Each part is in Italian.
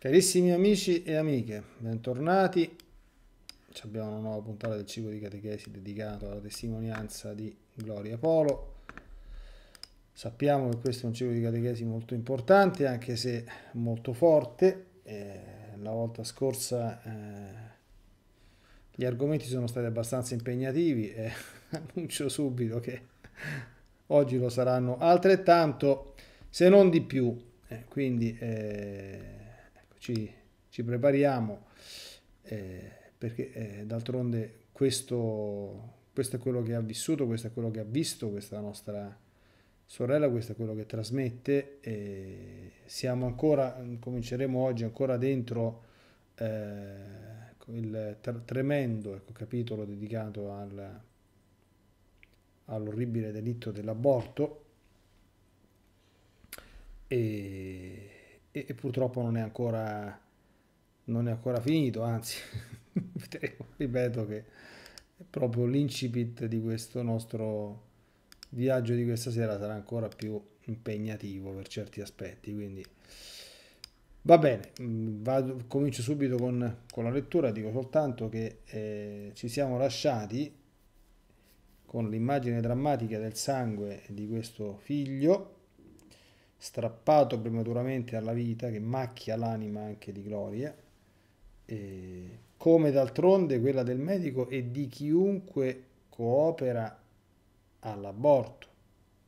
Carissimi amici e amiche, bentornati. Ci abbiamo una nuova puntata del ciclo di catechesi dedicato alla testimonianza di Gloria Polo. Sappiamo che questo è un ciclo di catechesi molto importante, anche se molto forte. Eh, la volta scorsa eh, gli argomenti sono stati abbastanza impegnativi e annuncio subito che oggi lo saranno altrettanto, se non di più. Eh, quindi eh, ci, ci prepariamo, eh, perché eh, d'altronde questo, questo è quello che ha vissuto, questo è quello che ha visto questa nostra sorella, questo è quello che trasmette e siamo ancora, cominceremo oggi ancora dentro eh, il tremendo ecco, capitolo dedicato al, all'orribile delitto dell'aborto e e, e purtroppo non è ancora non è ancora finito, anzi, ripeto che è proprio l'incipit di questo nostro viaggio di questa sera sarà ancora più impegnativo per certi aspetti, quindi va bene, mm, vado, comincio subito con, con, la lettura, dico soltanto che eh, ci siamo lasciati con l'immagine drammatica del sangue di questo figlio strappato prematuramente alla vita che macchia l'anima anche di gloria, eh, come d'altronde quella del medico e di chiunque coopera all'aborto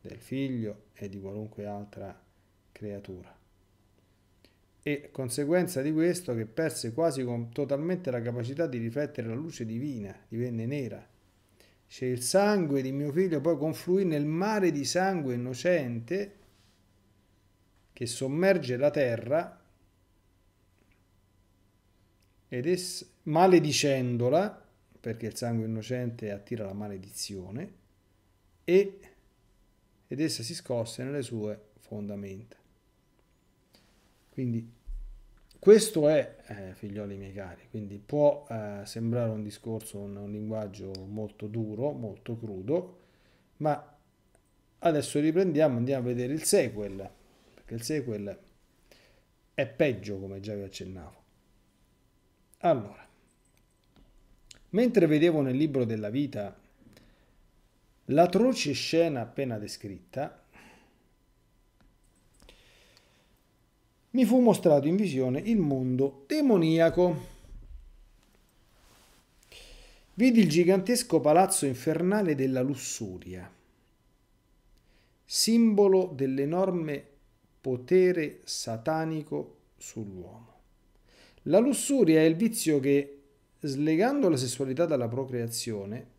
del figlio e di qualunque altra creatura. E conseguenza di questo che perse quasi totalmente la capacità di riflettere la luce divina, divenne nera. Cioè il sangue di mio figlio poi confluì nel mare di sangue innocente, che sommerge la terra ed es- maledicendola, perché il sangue innocente attira la maledizione, e, ed essa si scosse nelle sue fondamenta. Quindi questo è, eh, figlioli miei cari, quindi può eh, sembrare un discorso, un, un linguaggio molto duro, molto crudo, ma adesso riprendiamo, andiamo a vedere il sequel che il sequel è peggio come già vi accennavo. Allora, mentre vedevo nel libro della vita l'atroce scena appena descritta, mi fu mostrato in visione il mondo demoniaco. Vidi il gigantesco palazzo infernale della lussuria, simbolo dell'enorme potere satanico sull'uomo. La lussuria è il vizio che, slegando la sessualità dalla procreazione,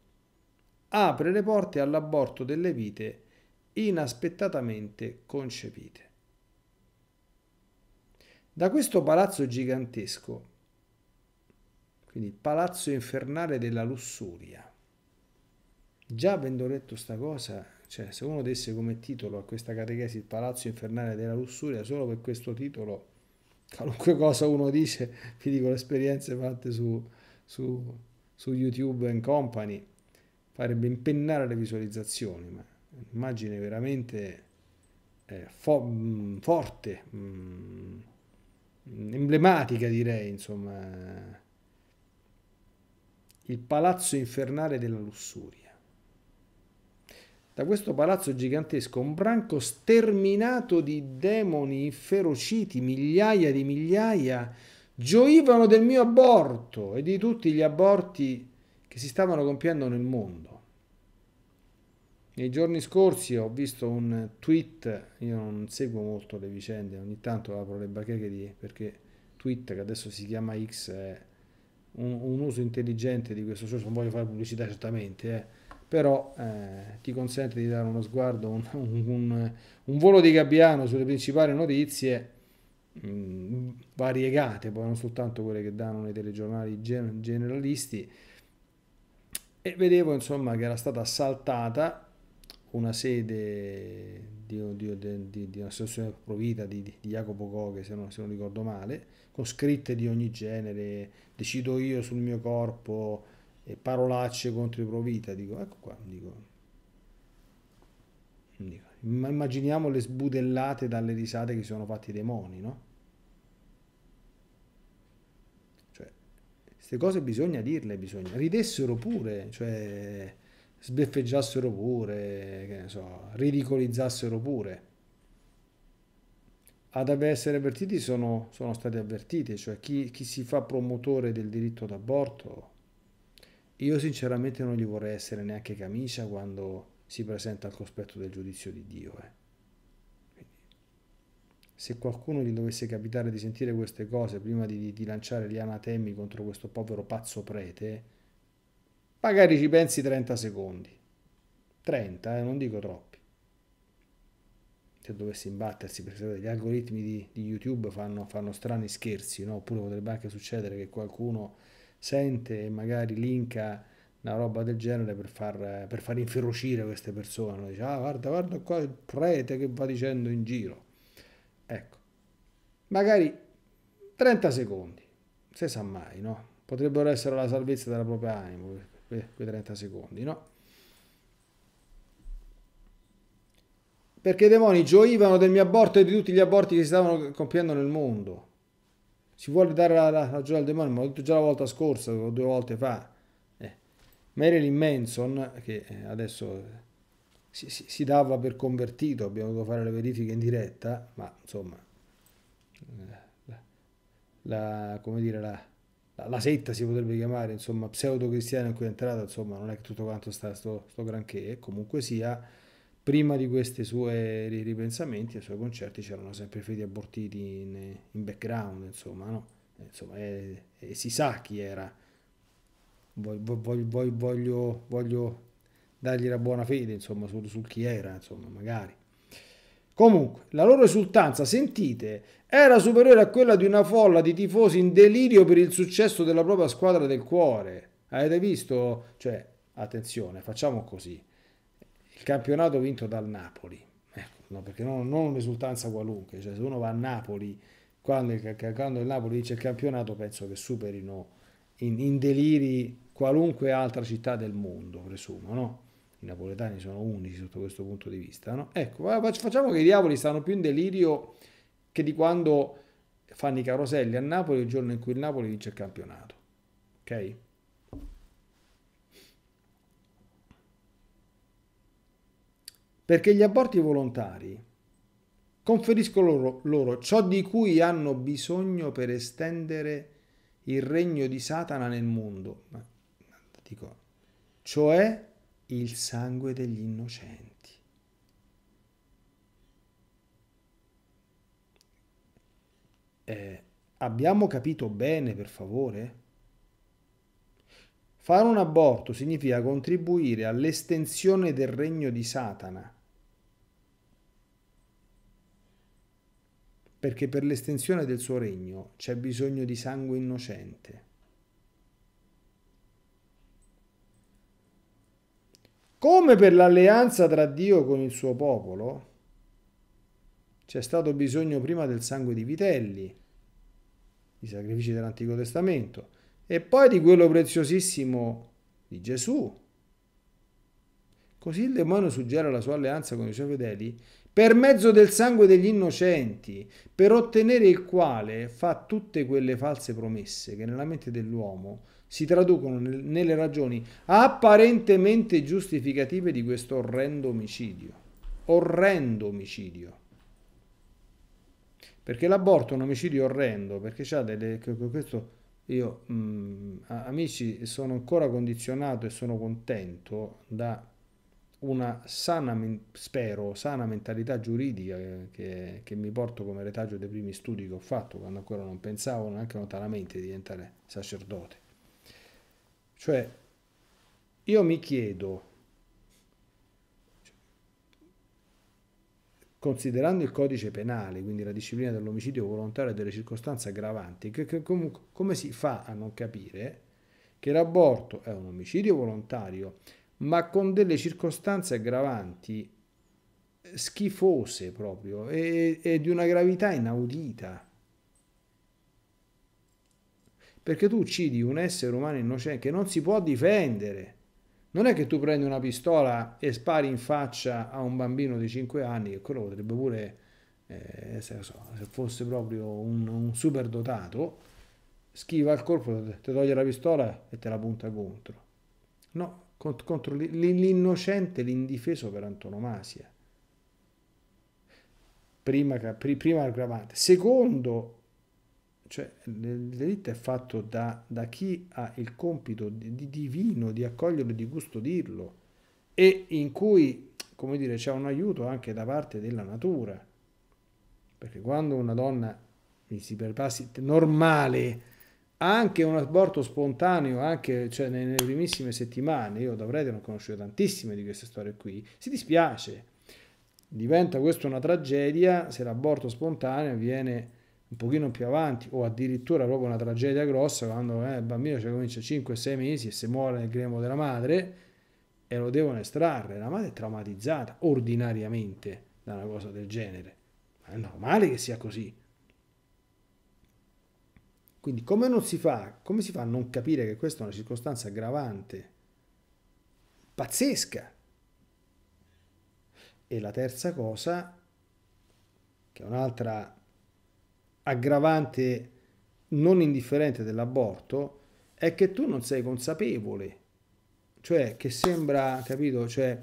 apre le porte all'aborto delle vite inaspettatamente concepite. Da questo palazzo gigantesco, quindi il palazzo infernale della lussuria, già avendo letto sta cosa cioè, se uno desse come titolo a questa catechesi il palazzo infernale della lussuria, solo per questo titolo, qualunque cosa uno dice, vi dico le esperienze fatte su, su, su YouTube and Company, farebbe impennare le visualizzazioni, ma un'immagine veramente eh, fo mm, forte, mh, mm, emblematica direi, insomma, il palazzo infernale della lussuria da questo palazzo gigantesco un branco sterminato di demoni inferociti, migliaia di migliaia, gioivano del mio aborto e di tutti gli aborti che si stavano compiendo nel mondo. Nei giorni scorsi ho visto un tweet, io non seguo molto le vicende, ogni tanto apro le bacheche di, perché tweet che adesso si chiama X è un, un uso intelligente di questo social, cioè non voglio fare pubblicità certamente, eh però eh, ti consente di dare uno sguardo, un, un, un volo di gabbiano sulle principali notizie mh, mm, variegate, poi non soltanto quelle che danno nei telegiornali generalisti, e vedevo insomma che era stata assaltata una sede di, di, di, di un'associazione provita di, di, Jacopo Coghe, se se non ricordo male, con scritte di ogni genere, decido io sul mio corpo, e parolacce contro i Provita, dico, ecco qua, dico, dico, immaginiamo le sbudellate dalle risate che sono fatti i demoni, no? Cioè, queste cose bisogna dirle, bisogna, ridessero pure, cioè, sbeffeggiassero pure, che ne so, ridicolizzassero pure ad essere avvertiti sono, sono stati avvertiti, cioè chi, chi si fa promotore del diritto d'aborto io sinceramente non gli vorrei essere neanche camicia quando si presenta al cospetto del giudizio di Dio. Eh. Quindi, se qualcuno gli dovesse capitare di sentire queste cose prima di, di lanciare gli anatemi contro questo povero pazzo prete, magari ci pensi 30 secondi. 30, eh, non dico troppi. Se dovesse imbattersi, perché gli algoritmi di, di YouTube fanno, fanno strani scherzi, no? oppure potrebbe anche succedere che qualcuno sente e magari linka una roba del genere per far, per far inferocire queste persone. Dice, ah guarda, guarda qua il prete che va dicendo in giro. Ecco, magari 30 secondi, se sa mai, no? Potrebbero essere la salvezza della propria anima, quei 30 secondi, no? Perché i demoni gioivano del mio aborto e di tutti gli aborti che si stavano compiendo nel mondo si vuole dare la, la ragione al demonio, ma l'ho detto già la volta scorsa o due volte fa. Eh. Marilyn Manson, che eh, adesso eh, si, si, si, dava per convertito, abbiamo dovuto fare le verifiche in diretta, ma insomma, eh, la, la come dire, la, la setta si potrebbe chiamare, insomma, pseudo-cristiana in cui è entrata, insomma, non è che tutto quanto sta sto, sto granché, comunque sia prima di questi suoi ripensamenti, ai suoi concerti c'erano sempre fedi abortiti in, in background, insomma, no? Eh, insomma è, eh, è, eh, si sa chi era. Voglio, voglio, voglio, voglio dargli la buona fede, insomma, su, su chi era, insomma, magari. Comunque, la loro esultanza, sentite, era superiore a quella di una folla di tifosi in delirio per il successo della propria squadra del cuore. Avete visto? Cioè, attenzione, facciamo così il campionato vinto dal Napoli, ecco, no, perché non, non un'esultanza qualunque, cioè se uno va a Napoli, quando il, quando il Napoli vince il campionato penso che superino in, in deliri qualunque altra città del mondo, presumo, no? I napoletani sono unici sotto questo punto di vista, no? Ecco, facciamo che i diavoli stanno più in delirio che di quando fanno i caroselli a Napoli il giorno in cui il Napoli vince il campionato, ok? perché gli aborti volontari conferiscono loro, loro ciò di cui hanno bisogno per estendere il regno di Satana nel mondo, dico, cioè il sangue degli innocenti. Eh, abbiamo capito bene, per favore? Fare un aborto significa contribuire all'estensione del regno di Satana perché per l'estensione del suo regno c'è bisogno di sangue innocente. Come per l'alleanza tra Dio con il suo popolo, c'è stato bisogno prima del sangue di vitelli, i sacrifici dell'Antico Testamento, e poi di quello preziosissimo di Gesù. Così il demonio suggere la sua alleanza con i suoi fedeli per mezzo del sangue degli innocenti, per ottenere il quale fa tutte quelle false promesse che nella mente dell'uomo si traducono nelle ragioni apparentemente giustificative di questo orrendo omicidio. Orrendo omicidio. Perché l'aborto è un omicidio orrendo, perché c'ha delle... questo io, mh, mm, amici, sono ancora condizionato e sono contento da una sana, spero, sana mentalità giuridica eh, che, che mi porto come retaggio dei primi studi che ho fatto, quando ancora non pensavo neanche lontanamente di diventare sacerdote. Cioè, io mi chiedo, considerando il codice penale, quindi la disciplina dell'omicidio volontario e delle circostanze aggravanti, che, che comunque, come si fa a non capire che l'aborto è un omicidio volontario ma con delle circostanze aggravanti schifose proprio e, e di una gravità inaudita. Perché tu uccidi un essere umano innocente che non si può difendere. Non è che tu prendi una pistola e spari in faccia a un bambino di 5 anni, che quello potrebbe pure eh, se, so, se, fosse proprio un, un super dotato, schiva il corpo, ti toglie la pistola e te la punta contro. No, contro l'innocente, l'indifeso per antonomasia. Prima, prima aggravante. Secondo, cioè, il delitto è fatto da, da chi ha il compito di, di divino di accoglierlo, e di custodirlo e in cui, come dire, c'è un aiuto anche da parte della natura. Perché quando una donna, mi si perpassi, normale, anche un aborto spontaneo, anche cioè, nelle primissime settimane, io da Brede ne ho conosciute tantissime di queste storie qui, si dispiace. Diventa questa una tragedia se l'aborto spontaneo viene un pochino più avanti o addirittura proprio una tragedia grossa quando eh, il bambino cioè, comincia 5-6 mesi e se muore nel gremo della madre e lo devono estrarre. La madre è traumatizzata ordinariamente da una cosa del genere. Ma è normale che sia così. Quindi come si, fa, come si fa a non capire che questa è una circostanza aggravante pazzesca? E la terza cosa, che è un'altra aggravante non indifferente dell'aborto, è che tu non sei consapevole. Cioè, che sembra, capito? Cioè,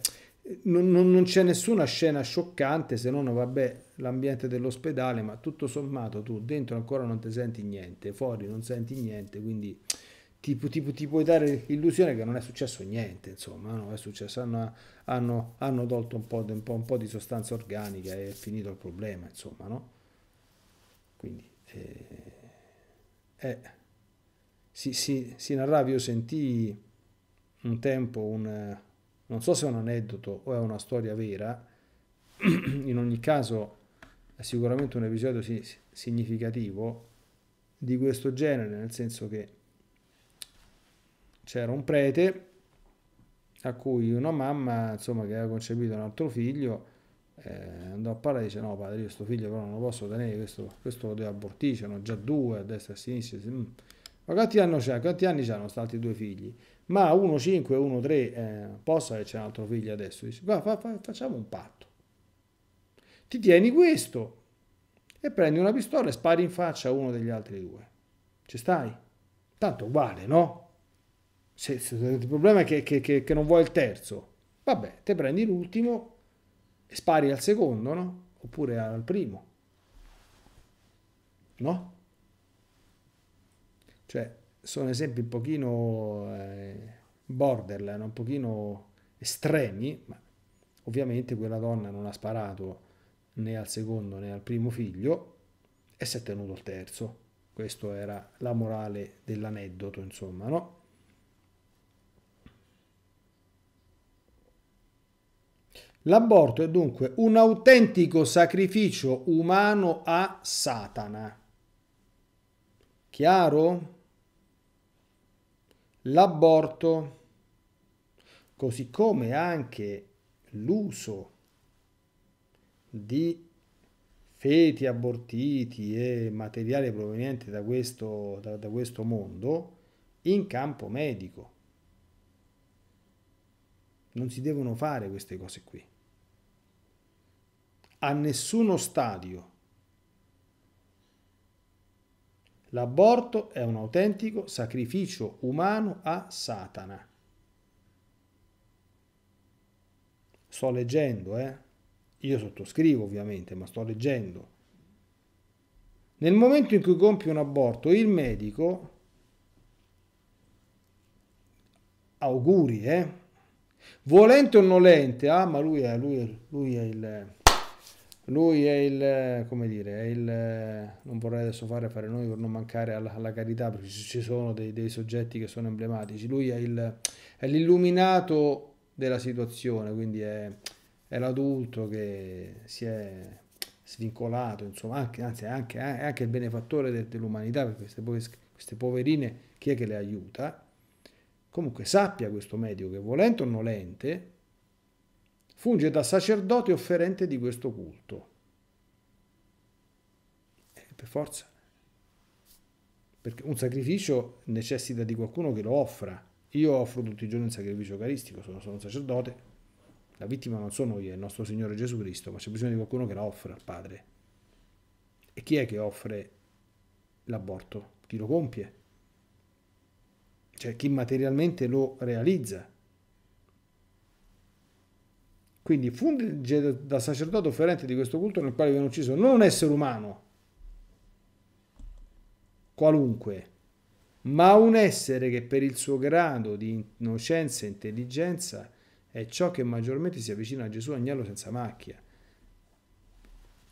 non, non, non c'è nessuna scena scioccante se non, vabbè, l'ambiente dell'ospedale, ma tutto sommato tu dentro ancora non ti senti niente, fuori non senti niente, quindi ti, ti, ti puoi dare l'illusione che non è successo niente, insomma, no, è successo, hanno, hanno, hanno tolto un po', un, po', un po', di sostanza organica e è finito il problema, insomma, no? Quindi, eh, eh, si, si, si narrava, io sentii un tempo un, non so se è un aneddoto o è una storia vera, in ogni caso è sicuramente un episodio significativo di questo genere, nel senso che c'era un prete a cui una mamma, insomma, che aveva concepito un altro figlio, eh, andò a parlare e dice no padre io sto figlio però non lo posso tenere, questo, questo lo devo abortire, c'erano già due a destra e a sinistra, mm. ma quanti anni c'è? Quanti anni c'hanno stati due figli? Ma uno 5 uno 3 eh, posso che c'è un altro figlio adesso? Dice, guarda fa, fa, facciamo un patto ti tieni questo e prendi una pistola e spari in faccia a uno degli altri due. Ci stai? Tanto uguale, no? Se, se, il problema è che, che, che, che, non vuoi il terzo, vabbè, te prendi l'ultimo e spari al secondo, no? Oppure al primo. No? Cioè, sono esempi un pochino eh, borderline, un pochino estremi, ma ovviamente quella donna non ha sparato né al secondo né al primo figlio e si è tenuto il terzo. Questa era la morale dell'aneddoto, insomma, no? L'aborto è dunque un autentico sacrificio umano a Satana. Chiaro? L'aborto, così come anche l'uso di feti abortiti e materiale proveniente da questo, da, da questo mondo in campo medico. Non si devono fare queste cose qui. A nessuno stadio. L'aborto è un autentico sacrificio umano a Satana. Sto leggendo, eh? Io sottoscrivo ovviamente, ma sto leggendo. Nel momento in cui compie un aborto, il medico, auguri, eh, volente o nolente, ah ma lui è, lui lui è il lui è il, come dire, è il, non vorrei adesso fare fare noi per non mancare alla, alla carità, perché ci sono dei, dei, soggetti che sono emblematici, lui è, il, è l'illuminato della situazione, quindi è, è l'adulto che si è svincolato, insomma, anche, anzi è anche, è anche il benefattore de, dell'umanità, perché queste, queste, poverine chi è che le aiuta? Comunque sappia questo medico che volente o nolente funge da sacerdote offerente di questo culto. Eh, per forza. Perché un sacrificio necessita di qualcuno che lo offra. Io offro tutti i giorni un sacrificio eucaristico, sono, sono un sacerdote, la vittima non sono io, è il nostro Signore Gesù Cristo, ma c'è bisogno di qualcuno che la offre al Padre. E chi è che offre l'aborto? Chi lo compie? Cioè chi materialmente lo realizza. Quindi funge da sacerdote offerente di questo culto nel quale viene ucciso non un essere umano, qualunque, ma un essere che per il suo grado di innocenza e intelligenza è ciò che maggiormente si avvicina a Gesù agnello senza macchia.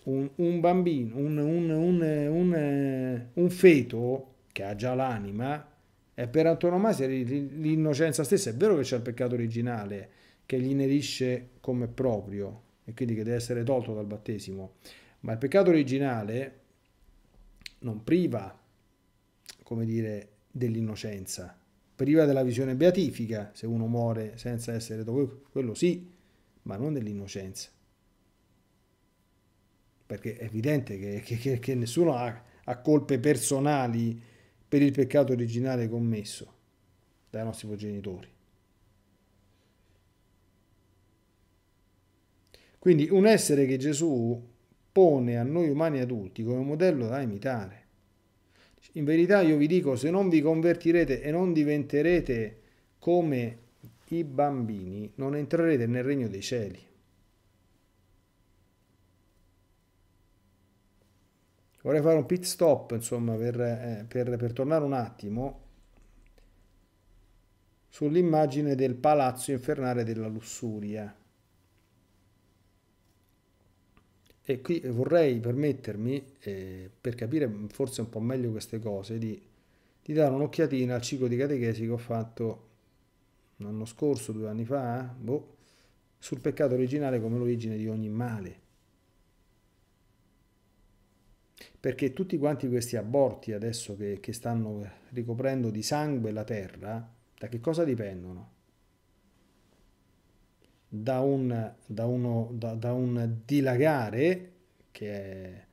Un, un bambino, un, un, un, feto che ha già l'anima, è per antonomasia l'innocenza stessa. È vero che c'è il peccato originale che gli inerisce come proprio e quindi che deve essere tolto dal battesimo, ma il peccato originale non priva, come dire, dell'innocenza priva della visione beatifica se uno muore senza essere dopo quello sì, ma non dell'innocenza. Perché è evidente che, che, che nessuno ha, ha colpe personali per il peccato originale commesso dai nostri progenitori. Quindi un essere che Gesù pone a noi umani adulti come modello da imitare. In verità io vi dico, se non vi convertirete e non diventerete come i bambini, non entrerete nel regno dei cieli. Vorrei fare un pit stop, insomma, per, eh, per, per tornare un attimo sull'immagine del palazzo infernale della lussuria. E qui vorrei permettermi, eh, per capire forse un po' meglio queste cose, di, di dare un'occhiatina al ciclo di catechesi che ho fatto l'anno scorso, due anni fa, boh, sul peccato originale come l'origine di ogni male. Perché tutti quanti questi aborti adesso che, che stanno ricoprendo di sangue la terra, da che cosa dipendono? da un, da uno, da, da un dilagare che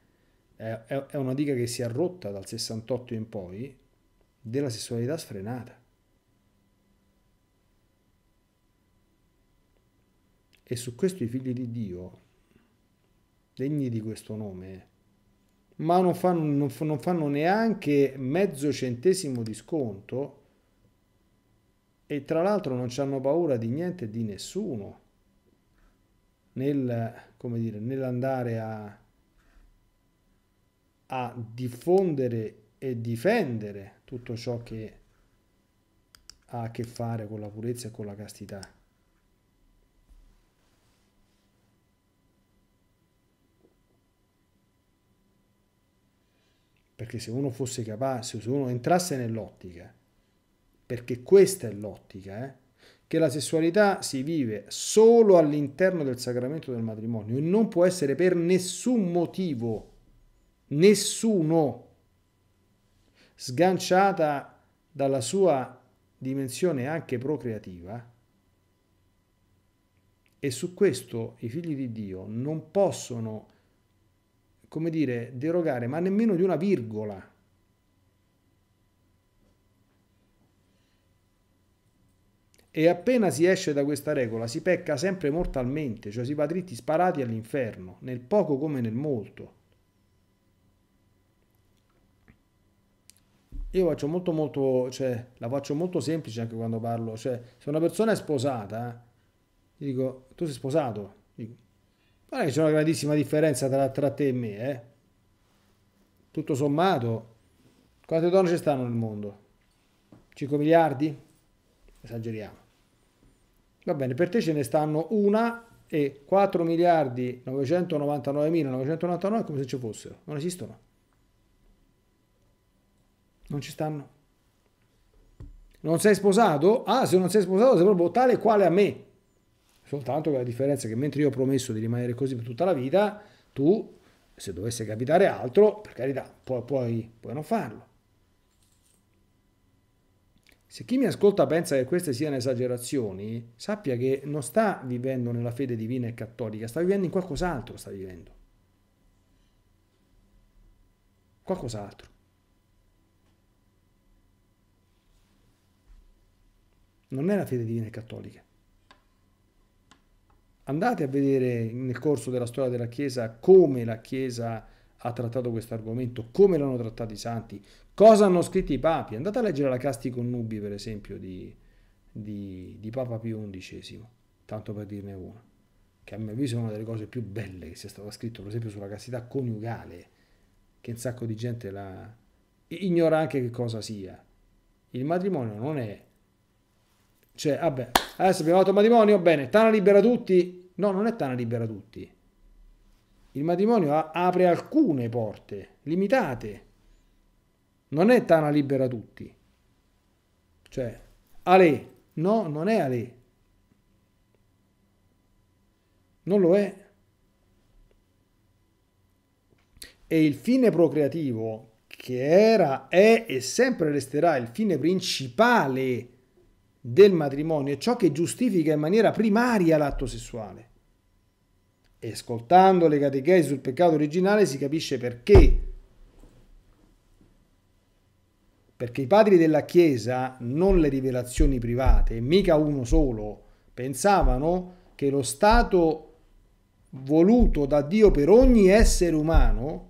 è, è, è una diga che si è rotta dal 68 in poi della sessualità sfrenata. E su questo i figli di Dio, degni di questo nome, ma non fanno, non, non fanno, neanche mezzo centesimo di sconto e tra l'altro non hanno paura di niente e di nessuno nel, dire, nell'andare a, a diffondere e difendere tutto ciò che ha a che fare con la purezza e con la castità. Perché se uno fosse capace, se uno entrasse nell'ottica, perché questa è l'ottica, eh? che la sessualità si vive solo all'interno del sacramento del matrimonio e non può essere per nessun motivo, nessuno, sganciata dalla sua dimensione anche procreativa. E su questo i figli di Dio non possono, come dire, derogare, ma nemmeno di una virgola E appena si esce da questa regola si pecca sempre mortalmente, cioè si va dritti sparati all'inferno, nel poco come nel molto. Io faccio molto, molto, cioè, la faccio molto semplice anche quando parlo, cioè, se una persona è sposata, eh, gli dico, tu sei sposato? Dico, è che c'è una grandissima differenza tra, tra te e me, eh. Tutto sommato, quante donne ci stanno nel mondo? 5 miliardi? Esageriamo. Va bene, per te ce ne stanno una e 4 miliardi 999.999 come se ci fossero, non esistono. Non ci stanno. Non sei sposato? Ah, se non sei sposato sei proprio tale quale a me. Soltanto che la differenza è che mentre io ho promesso di rimanere così per tutta la vita, tu, se dovesse capitare altro, per carità, puoi, puoi, puoi non farlo. Se chi mi ascolta pensa che queste siano esagerazioni, sappia che non sta vivendo nella fede divina e cattolica, sta vivendo in qualcos'altro, sta vivendo. Qualcos'altro. Non è la fede divina e cattolica. Andate a vedere nel corso della storia della Chiesa come la Chiesa ha trattato questo argomento, come l'hanno trattato i santi, cosa hanno scritto i papi. Andate a leggere la Casti Connubi, per esempio, di, di, di Papa Pio XI, tanto per dirne una, che a mio avviso è una delle cose più belle che sia stata scritta, per esempio, sulla castità coniugale, che un sacco di gente la... ignora anche che cosa sia. Il matrimonio non è... Cioè, vabbè, adesso abbiamo fatto il matrimonio, bene, Tana libera tutti. No, non è Tana libera tutti il matrimonio apre alcune porte, limitate. Non è tana libera a tutti. Cioè, Ale, no, non è Ale. Non lo è. E il fine procreativo, che era, è e sempre resterà il fine principale del matrimonio, è ciò che giustifica in maniera primaria l'atto sessuale. E ascoltando le catechesi sul peccato originale si capisce perché. Perché i padri della Chiesa, non le rivelazioni private, mica uno solo, pensavano che lo Stato voluto da Dio per ogni essere umano,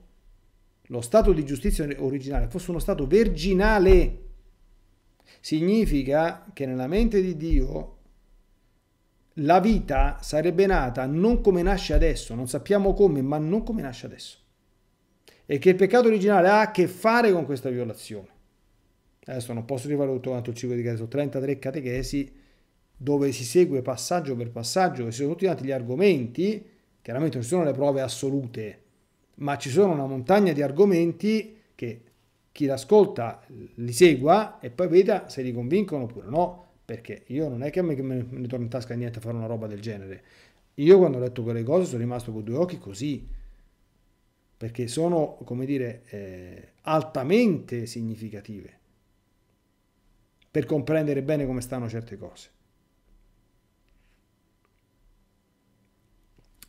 lo stato di giustizia originale, fosse uno stato verginale. Significa che nella mente di Dio la vita sarebbe nata non come nasce adesso, non sappiamo come, ma non come nasce adesso. E che il peccato originale ha a che fare con questa violazione. Adesso non posso arrivare tutto quanto il ciclo di catechesi, 33 catechesi dove si segue passaggio per passaggio, e ci sono tutti tanti gli argomenti, chiaramente non ci sono le prove assolute, ma ci sono una montagna di argomenti che chi l'ascolta li segua e poi veda se li convincono oppure no perché io non è che mi, ne torno in tasca niente a fare una roba del genere. Io quando ho letto quelle cose sono rimasto con due occhi così, perché sono, come dire, eh, altamente significative per comprendere bene come stanno certe cose.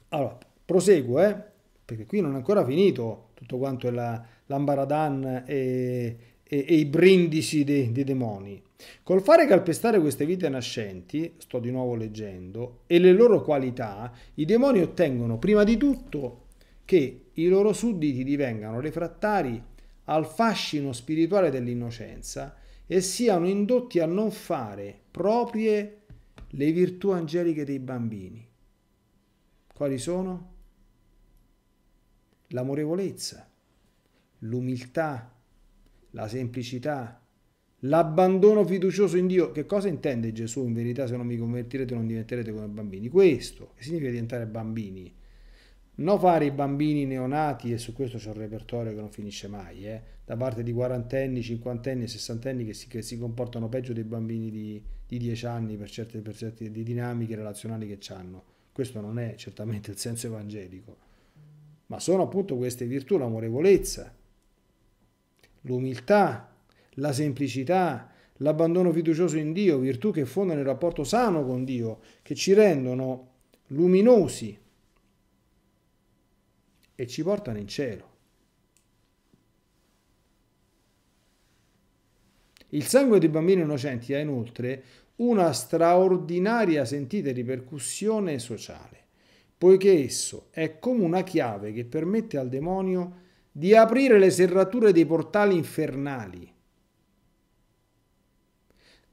Allora, proseguo, eh, perché qui non è ancora finito tutto quanto è la, l'ambaradan e, e, e i brindisi dei, dei demoni. Col fare calpestare queste vite nascenti, sto di nuovo leggendo, e le loro qualità, i demoni ottengono prima di tutto che i loro sudditi divengano refrattari al fascino spirituale dell'innocenza e siano indotti a non fare proprie le virtù angeliche dei bambini. Quali sono? L'amorevolezza, l'umiltà, la semplicità, L'abbandono fiducioso in Dio, che cosa intende Gesù? In verità se non vi convertirete non diventerete come bambini. Questo significa diventare bambini. Non fare i bambini neonati, e su questo c'è un repertorio che non finisce mai, eh, da parte di quarantenni, cinquantenni sessantenni che si, che si comportano peggio dei bambini di, di 10 anni per certe, per certe dinamiche relazionali che hanno. Questo non è certamente il senso evangelico, ma sono appunto queste virtù, l'amorevolezza, l'umiltà, la semplicità, l'abbandono fiducioso in Dio, virtù che fondano il rapporto sano con Dio, che ci rendono luminosi e ci portano in cielo. Il sangue dei bambini innocenti ha inoltre una straordinaria sentita ripercussione sociale, poiché esso è come una chiave che permette al demonio di aprire le serrature dei portali infernali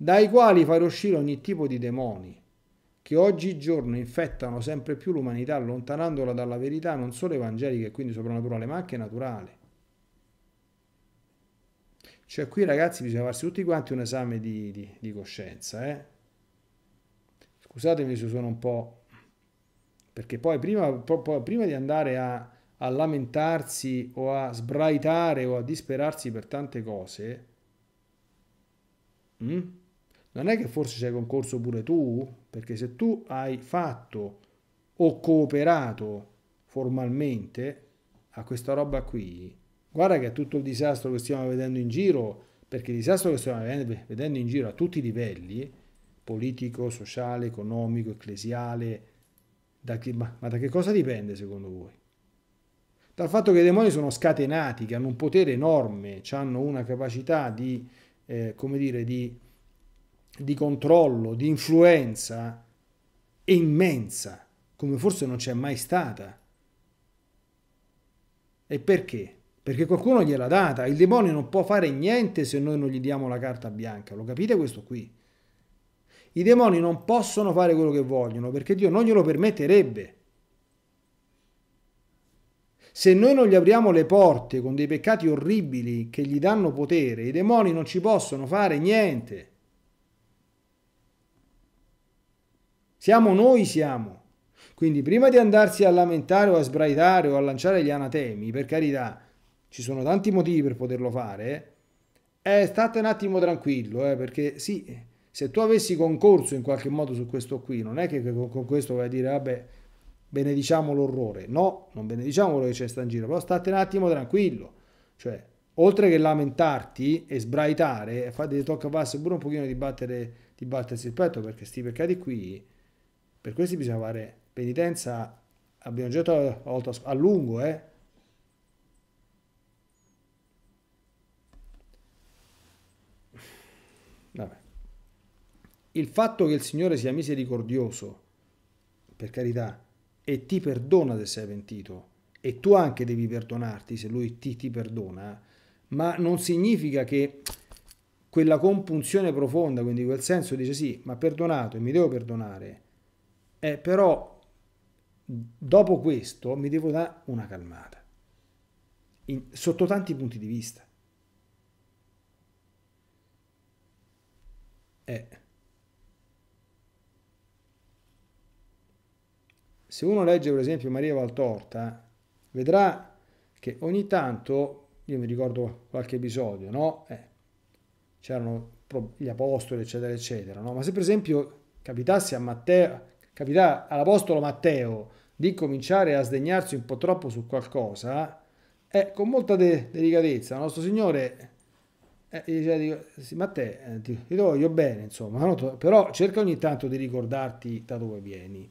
dai quali far uscire ogni tipo di demoni che oggigiorno infettano sempre più l'umanità allontanandola dalla verità non solo evangelica e quindi soprannaturale ma anche naturale. Cioè qui ragazzi bisogna farsi tutti quanti un esame di, di, di coscienza. Eh? Scusatemi se sono un po'... perché poi prima, poi, prima di andare a, a lamentarsi o a sbraitare o a disperarsi per tante cose... Mh? Mm? non è che forse c'è concorso pure tu? Perché se tu hai fatto o cooperato formalmente a questa roba qui, guarda che è tutto il disastro che stiamo vedendo in giro, perché il disastro che stiamo vedendo in giro a tutti i livelli, politico, sociale, economico, ecclesiale, da che, ma, ma da che cosa dipende secondo voi? Dal fatto che i demoni sono scatenati, che hanno un potere enorme, hanno una capacità di, eh, come dire, di di controllo, di influenza è immensa, come forse non c'è mai stata. E perché? Perché qualcuno gliela data, il demonio non può fare niente se noi non gli diamo la carta bianca, lo capite questo qui? I demoni non possono fare quello che vogliono perché Dio non glielo permetterebbe. Se noi non gli apriamo le porte con dei peccati orribili che gli danno potere, i demoni non ci possono fare niente. Siamo noi siamo. Quindi prima di andarsi a lamentare o a sbraitare o a lanciare gli anatemi, per carità, ci sono tanti motivi per poterlo fare, eh, state un attimo tranquillo, eh, perché sì, se tu avessi concorso in qualche modo su questo qui, non è che con questo vai a dire, vabbè, benediciamo l'orrore. No, non benediciamo quello che c'è sta in giro, però state un attimo tranquillo. Cioè, oltre che lamentarti e sbraitare, fate, tocca a pure un pochino di, battere, di battersi il petto, perché sti peccati qui per questi bisogna fare penitenza, abbiamo già tolto a lungo, eh? Vabbè. Il fatto che il Signore sia misericordioso, per carità, e ti perdona se sei pentito, e tu anche devi perdonarti se Lui ti, ti perdona, ma non significa che quella compunzione profonda, quindi quel senso dice sì, ma perdonato e mi devo perdonare, eh, però dopo questo mi devo dare una calmata, in, sotto tanti punti di vista. Eh. Se uno legge per esempio Maria Valtorta, vedrà che ogni tanto, io mi ricordo qualche episodio, no? Eh, c'erano gli apostoli, eccetera, eccetera, no? Ma se per esempio capitasse a Matteo, capita all'Apostolo Matteo di cominciare a sdegnarsi un po' troppo su qualcosa, eh, con molta de- delicatezza, il nostro Signore eh, cioè, dico, sì, Matteo, eh, ti, ti voglio bene, insomma, però cerca ogni tanto di ricordarti da dove vieni.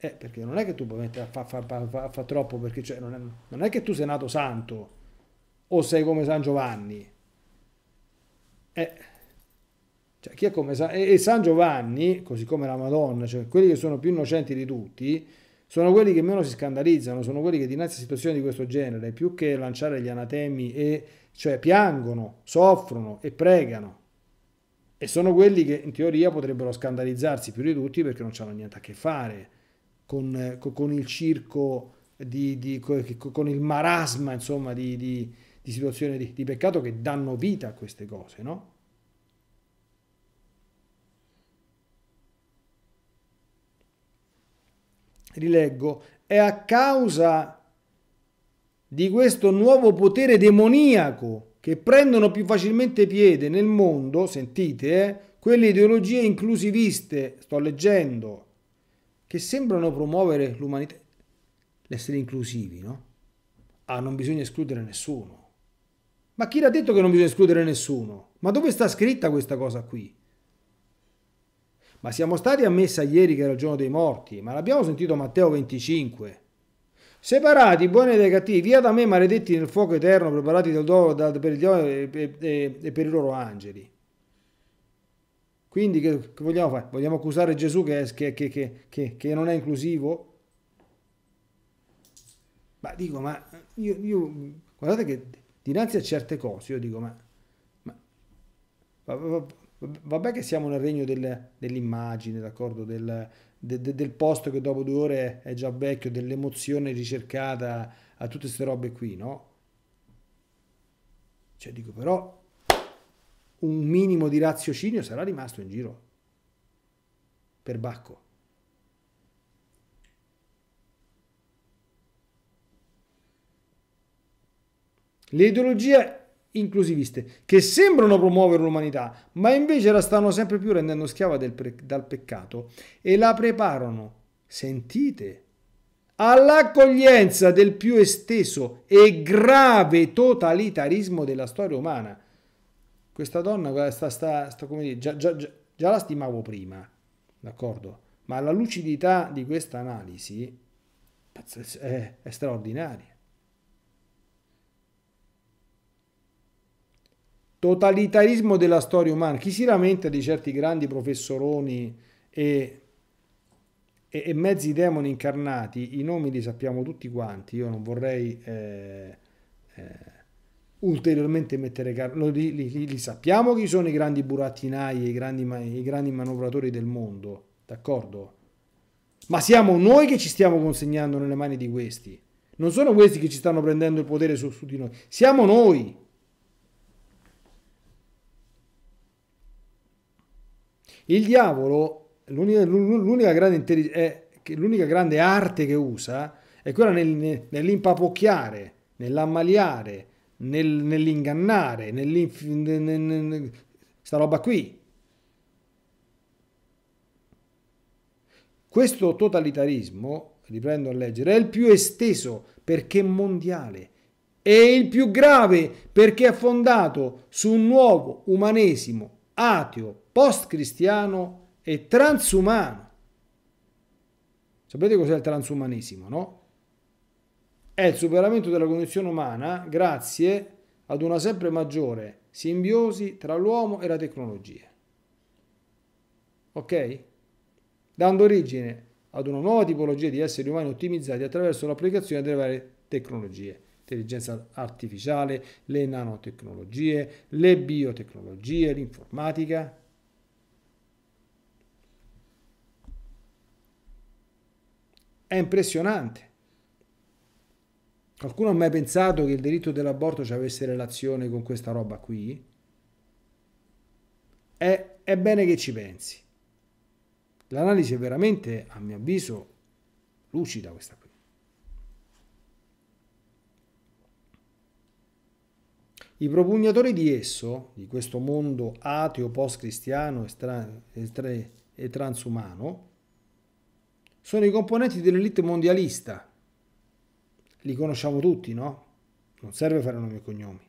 Eh, perché non è che tu puoi mettere a fare fa, fa, fa, troppo, perché cioè, non, è, non, è, che tu sei nato santo o sei come San Giovanni. Eh, cioè, chi è come San... E, San Giovanni, così come la Madonna, cioè quelli che sono più innocenti di tutti, sono quelli che meno si scandalizzano, sono quelli che dinanzi a situazioni di questo genere, più che lanciare gli anatemi, e, cioè piangono, soffrono e pregano. E sono quelli che in teoria potrebbero scandalizzarsi più di tutti perché non hanno niente a che fare con, con il circo, di, di, con il marasma insomma, di, di situazioni di, peccato che danno vita a queste cose, no? rileggo, è a causa di questo nuovo potere demoniaco che prendono più facilmente piede nel mondo, sentite, eh, quelle ideologie inclusiviste, sto leggendo, che sembrano promuovere l'umanità, l'essere inclusivi, no? Ah, non bisogna escludere nessuno. Ma chi l'ha detto che non bisogna escludere nessuno? Ma dove sta scritta questa cosa qui? Ma siamo stati a messa ieri che era il giorno dei morti, ma l'abbiamo sentito Matteo 25. Separati, buoni dai cattivi, via da me maledetti nel fuoco eterno, preparati dal dono per il diavolo e, e, e, per i loro angeli. Quindi che, che vogliamo fare? Vogliamo accusare Gesù che, è, che, che non è inclusivo? Ma dico, ma io, io, guardate che dinanzi a certe cose io dico, ma, ma, ma Vabbè che siamo nel regno del, dell'immagine, d'accordo? Del, de, del, posto che dopo due ore è già vecchio, dell'emozione ricercata a tutte queste robe qui, no? Cioè dico però un minimo di raziocinio sarà rimasto in giro per Bacco. L'ideologia inclusiviste che sembrano promuovere l'umanità, ma invece la stanno sempre più rendendo schiava pe dal peccato e la preparano, sentite, all'accoglienza del più esteso e grave totalitarismo della storia umana. Questa donna sta, sta, sta come dire, già, già, già la stimavo prima, d'accordo? Ma la lucidità di questa analisi è, è straordinaria. totalitarismo della storia umana. Chi si lamenta di certi grandi professoroni e, e, e mezzi demoni incarnati, i nomi li sappiamo tutti quanti, io non vorrei eh, eh, ulteriormente mettere... Car- li, li, li, sappiamo chi sono i grandi burattinai, i grandi, i grandi manovratori del mondo, d'accordo? Ma siamo noi che ci stiamo consegnando nelle mani di questi. Non sono questi che ci stanno prendendo il potere su, su di noi. Siamo noi. Il diavolo, l'unica, l'unica, grande, è, l'unica grande, arte che usa è quella nel, nell'impapocchiare, nell'ammaliare, nel, nell'ingannare, nell'inf... Nel, sta roba qui. Questo totalitarismo, riprendo a leggere, è il più esteso perché mondiale e il più grave perché è fondato su un nuovo umanesimo ateo post-cristiano e transumano. Sapete cos'è il transumanesimo, no? È il superamento della condizione umana grazie ad una sempre maggiore simbiosi tra l'uomo e la tecnologia. Ok? Dando origine ad una nuova tipologia di esseri umani ottimizzati attraverso l'applicazione delle varie tecnologie, intelligenza artificiale, le nanotecnologie, le biotecnologie, l'informatica, È impressionante. Qualcuno ha mai pensato che il diritto dell'aborto ci avesse relazione con questa roba qui? È, è bene che ci pensi. L'analisi è veramente, a mio avviso, lucida questa qui. I propugnatori di esso, di questo mondo ateo, post-cristiano e, e, e transumano, sono i componenti dell'elite mondialista. Li conosciamo tutti, no? Non serve fare nomi e cognomi.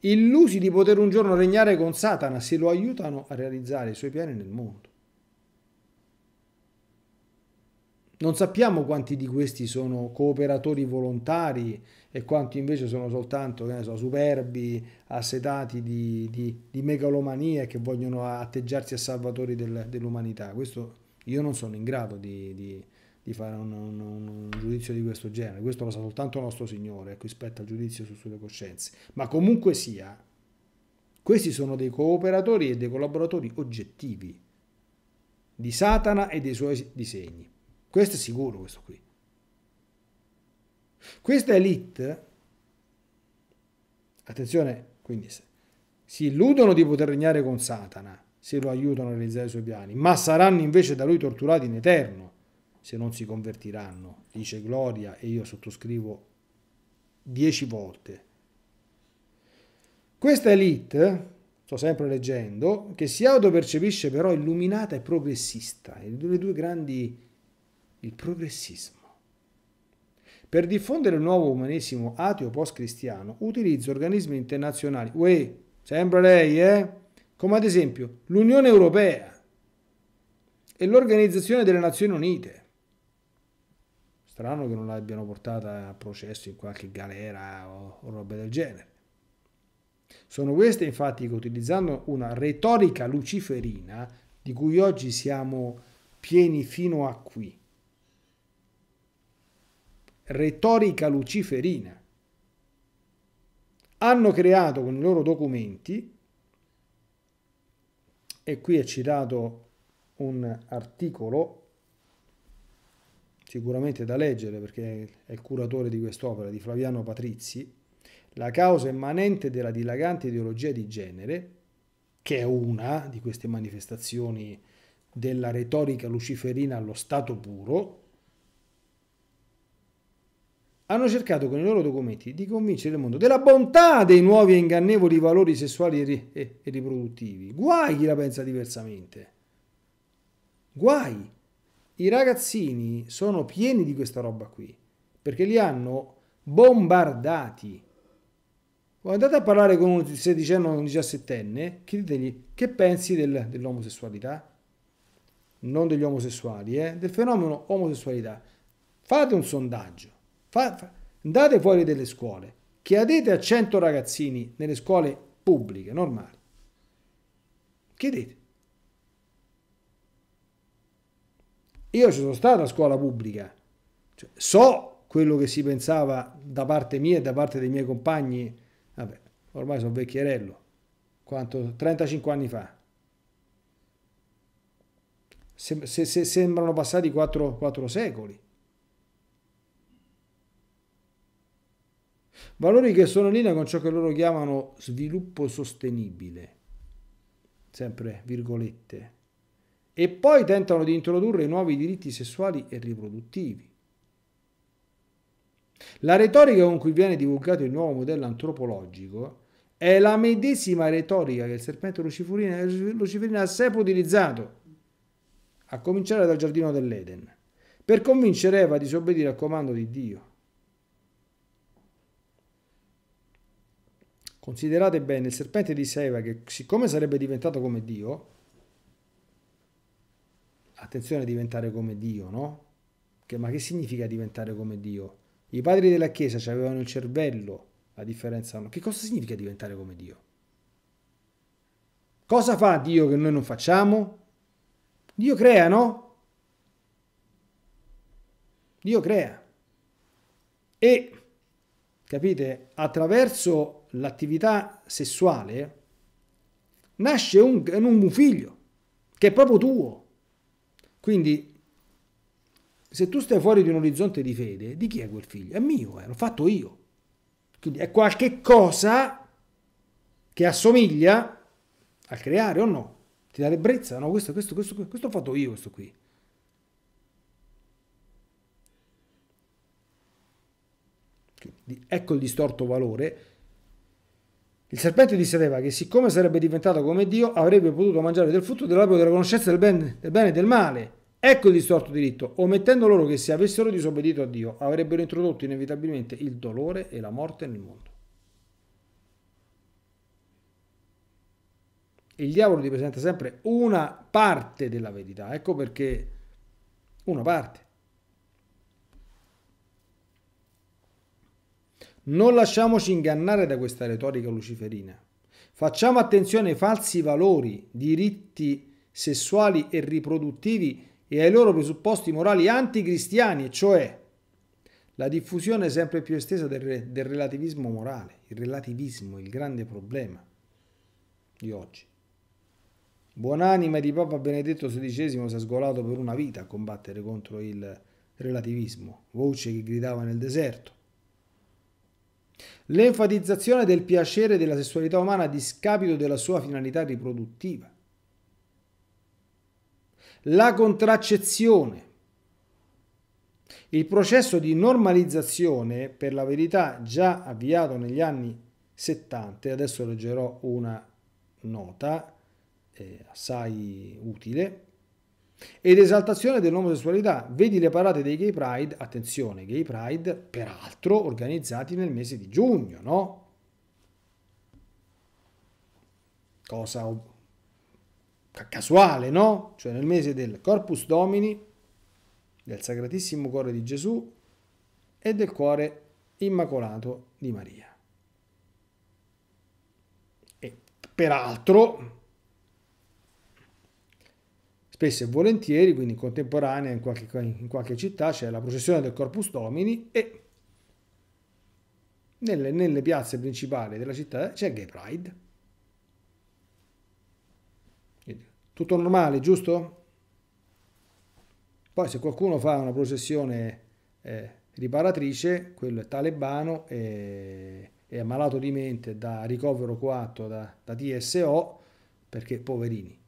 Illusi di poter un giorno regnare con Satana se lo aiutano a realizzare i suoi piani nel mondo. Non sappiamo quanti di questi sono cooperatori volontari e quanti invece sono soltanto che ne so, superbi, assetati di, di, di megalomania che vogliono atteggiarsi a salvatori del, dell'umanità. Questo io non sono in grado di, di, di fare un, un, un, giudizio di questo genere, questo lo sa soltanto il nostro Signore, ecco, rispetto al giudizio su, sulle coscienze. Ma comunque sia, questi sono dei cooperatori e dei collaboratori oggettivi di Satana e dei suoi disegni. Questo è sicuro, questo qui. Questa elite, attenzione, quindi si illudono di poter regnare con Satana, se lo aiutano a realizzare i suoi piani, ma saranno invece da lui torturati in eterno se non si convertiranno, dice Gloria e io sottoscrivo dieci volte. Questa elite, sto sempre leggendo, che si autopercepisce però illuminata e progressista, le due grandi, il progressismo. Per diffondere il nuovo umanesimo ateo post-cristiano utilizza organismi internazionali, uè, sempre lei, eh? come ad esempio l'Unione Europea e l'Organizzazione delle Nazioni Unite. Strano che non l'abbiano portata a processo in qualche galera o, o roba del genere. Sono queste infatti che utilizzando una retorica luciferina di cui oggi siamo pieni fino a qui, retorica luciferina, hanno creato con i loro documenti e qui è citato un articolo sicuramente da leggere perché è il curatore di quest'opera di Flaviano Patrizzi, la causa immanente della dilagante ideologia di genere, che è una di queste manifestazioni della retorica luciferina allo stato puro, hanno cercato con i loro documenti di convincere il mondo della bontà dei nuovi e ingannevoli valori sessuali e, ri e riproduttivi. Guai chi la pensa diversamente. Guai. I ragazzini sono pieni di questa roba qui, perché li hanno bombardati. Andate a parlare con un sedicenne o un diciassettenne, chiedetegli che pensi del, dell'omosessualità, non degli omosessuali, eh? del fenomeno omosessualità. Fate un sondaggio Fa, andate fuori delle scuole, chiedete a 100 ragazzini nelle scuole pubbliche, normali. Chiedete. Io ci sono stato a scuola pubblica, cioè, so quello che si pensava da parte mia e da parte dei miei compagni, vabbè, ormai sono vecchierello, quanto? 35 anni fa. Se, se, se sembrano passati 4, 4 secoli. valori che sono in linea con ciò che loro chiamano sviluppo sostenibile, sempre virgolette, e poi tentano di introdurre nuovi diritti sessuali e riproduttivi. La retorica con cui viene divulgato il nuovo modello antropologico è la medesima retorica che il serpente luciferino ha sempre utilizzato, a cominciare dal giardino dell'Eden, per convincere Eva di disobbedire al comando di Dio. Considerate bene, il serpente disse a Eva che siccome sarebbe diventato come Dio, attenzione a diventare come Dio, no? Che, ma che significa diventare come Dio? I padri della Chiesa ci avevano il cervello, la differenza no. Che cosa significa diventare come Dio? Cosa fa Dio che noi non facciamo? Dio crea, no? Dio crea. E, capite, attraverso l'attività sessuale, nasce un, un figlio che è proprio tuo. Quindi, se tu stai fuori di un orizzonte di fede, di chi è quel figlio? È mio, eh, l'ho fatto io. Quindi è qualche cosa che assomiglia al creare o no? Ti dà l'ebbrezza? No, questo, questo, questo, questo ho fatto io, questo qui. Quindi, ecco il distorto valore il serpente disse ad Eva che siccome sarebbe diventato come Dio avrebbe potuto mangiare del frutto dell'albero della conoscenza del bene, del bene e del male. Ecco il distorto diritto, omettendo loro che se avessero disobbedito a Dio avrebbero introdotto inevitabilmente il dolore e la morte nel mondo. Il diavolo ti presenta sempre una parte della verità, ecco perché una parte. Non lasciamoci ingannare da questa retorica luciferina. Facciamo attenzione ai falsi valori, diritti sessuali e riproduttivi e ai loro presupposti morali anticristiani, cioè la diffusione sempre più estesa del, del relativismo morale, il relativismo, è il grande problema di oggi. Buonanima di Papa Benedetto XVI si è sgolato per una vita a combattere contro il relativismo, voce che gridava nel deserto. L'enfatizzazione del piacere della sessualità umana a discapito della sua finalità riproduttiva. La contraccezione. Il processo di normalizzazione, per la verità già avviato negli anni 70, adesso leggerò una nota eh, assai utile, ed esaltazione dell'omosessualità. Vedi le parate dei Gay Pride, attenzione, Gay Pride peraltro organizzati nel mese di giugno, no? Cosa casuale, no? Cioè nel mese del Corpus Domini, del Sacratissimo Cuore di Gesù e del Cuore Immacolato di Maria. E peraltro spesso e volentieri, quindi contemporanea in qualche, in qualche città, c'è la processione del Corpus Domini e nelle, nelle piazze principali della città c'è Gay Pride. Tutto normale, giusto? Poi se qualcuno fa una processione eh, riparatrice, quel talebano è, è ammalato di mente da ricovero 4 da, da DSO, perché poverini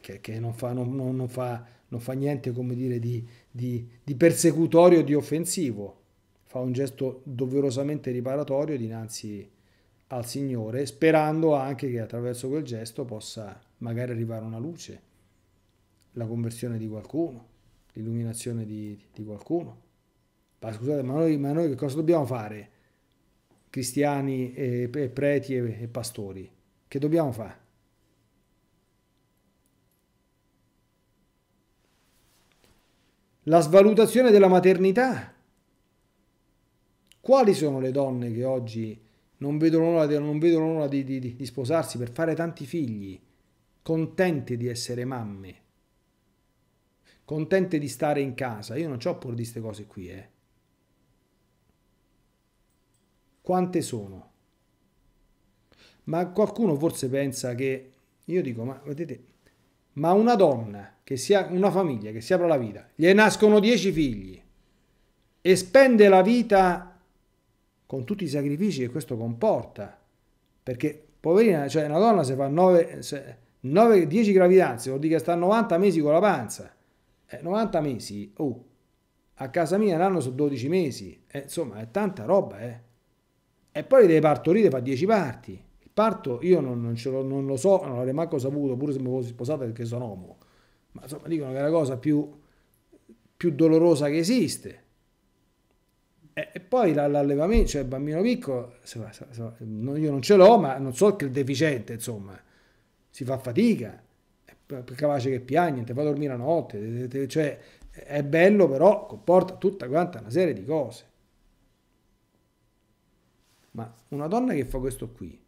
che, che non, fa, non, non, fa, non, fa, niente come dire, di, di, di persecutorio, di offensivo, fa un gesto doverosamente riparatorio dinanzi al Signore, sperando anche che attraverso quel gesto possa magari arrivare una luce, la conversione di qualcuno, l'illuminazione di, di qualcuno. Ma scusate, ma noi, ma noi, che cosa dobbiamo fare? Cristiani, e, preti e pastori, che dobbiamo fare? la svalutazione della maternità. Quali sono le donne che oggi non vedono l'ora, di, vedono l'ora di, di, di sposarsi per fare tanti figli, contente di essere mamme, contente di stare in casa? Io non ho pur di queste cose qui, eh. Quante sono? Ma qualcuno forse pensa che... Io dico, ma vedete, ma una donna, che sia una famiglia, che si apre la vita, gli nascono dieci figli e spende la vita con tutti i sacrifici che questo comporta, perché poverina, cioè una donna se fa 9-10 gravidanze vuol dire che sta 90 mesi con la panza, eh, 90 mesi, oh, a casa mia l'anno sono 12 mesi, eh, insomma è tanta roba, eh. E poi le devi partorire, fa 10 parti. Parto, io non, non, l'ho, non lo, so, non l'avrei mai saputo, pure se mi fossi sposata perché sono uomo. Ma insomma dicono che è la cosa più, più dolorosa che esiste. E, e poi l'allevamento, cioè il bambino piccolo, se va, se va, io non ce l'ho, ma non so che il deficiente, insomma, si fa fatica, è capace che piagne, ti fa dormire la notte, te, te, cioè è bello però comporta tutta quanta una serie di cose. Ma una donna che fa questo qui,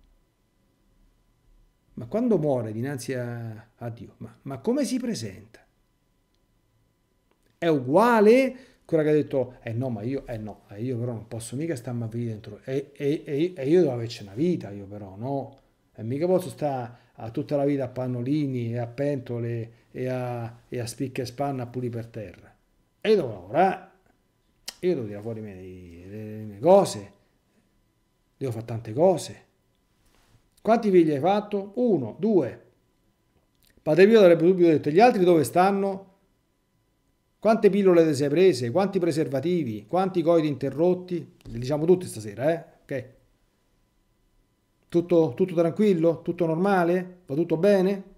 ma quando muore dinanzi a, a Dio, ma, ma, come si presenta? È uguale quella che ha detto, eh no, ma io, eh no, eh io però non posso mica starmi a venire dentro, e, eh, eh, eh, io devo averci una vita, io però, no? E mica posso stare tutta la vita a pannolini e a pentole e a, e a spicca e spanna puli per terra. E io devo lavorare, io devo tirare fuori le mie cose, devo fare tante cose. Quanti figli hai fatto? Uno, due. Padre Pio avrebbe subito detto, gli altri dove stanno? Quante pillole ti sei prese? Quanti preservativi? Quanti coidi interrotti? Li diciamo tutti stasera, eh? Ok? Tutto, tutto tranquillo? Tutto normale? Va tutto bene?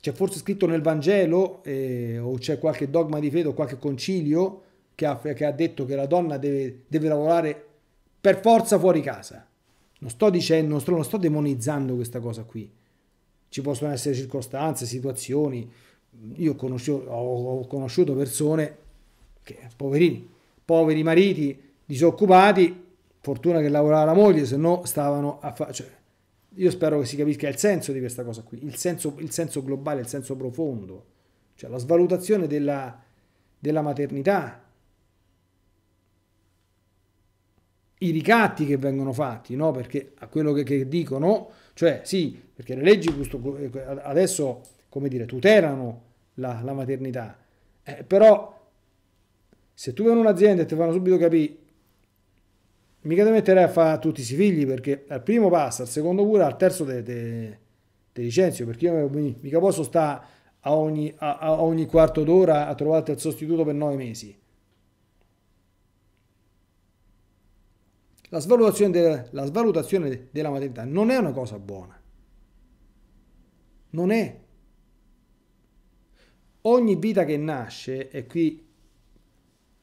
C'è forse scritto nel Vangelo eh, o c'è qualche dogma di fede o qualche concilio che ha, che ha detto che la donna deve, deve lavorare per forza fuori casa. Non sto dicendo, non sto, non sto demonizzando questa cosa qui. Ci possono essere circostanze, situazioni. Io ho conosciuto, ho conosciuto persone che, poverini, poveri mariti disoccupati, fortuna che lavorava la moglie, se no stavano a fare... Cioè, io spero che si capisca il senso di questa cosa qui, il senso, il senso globale, il senso profondo, cioè la svalutazione della, della maternità, i ricatti che vengono fatti, no? perché a quello che, che dicono, cioè sì, perché le leggi eh, adesso, come dire, tutelano la, la maternità, eh, però se tu vai in un'azienda e ti fanno subito capire, mica ti metterai a fare tutti i figli, perché al primo passa, al secondo pure, al terzo te, licenzio, perché io mica posso stare a ogni, a, a ogni quarto d'ora a trovarti al sostituto per nove mesi. La svalutazione, de, la svalutazione della maternità non è una cosa buona. Non è. Ogni vita che nasce, e qui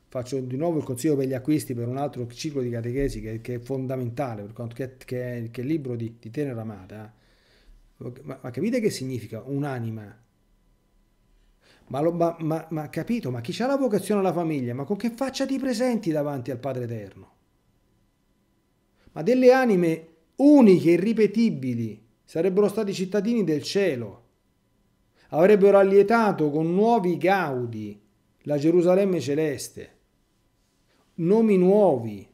faccio di nuovo il consiglio per gli acquisti per un altro ciclo di catechesi che, che è fondamentale, per quanto, che, che, è il libro di, di Tenera Amata, ma, ma, capite che significa un'anima? Ma, ma, ma, ma capito, ma chi ha la vocazione alla famiglia, ma con che faccia ti presenti davanti al Padre Eterno? ma delle anime uniche, e irripetibili, sarebbero stati cittadini del cielo, avrebbero allietato con nuovi gaudi la Gerusalemme celeste, nomi nuovi,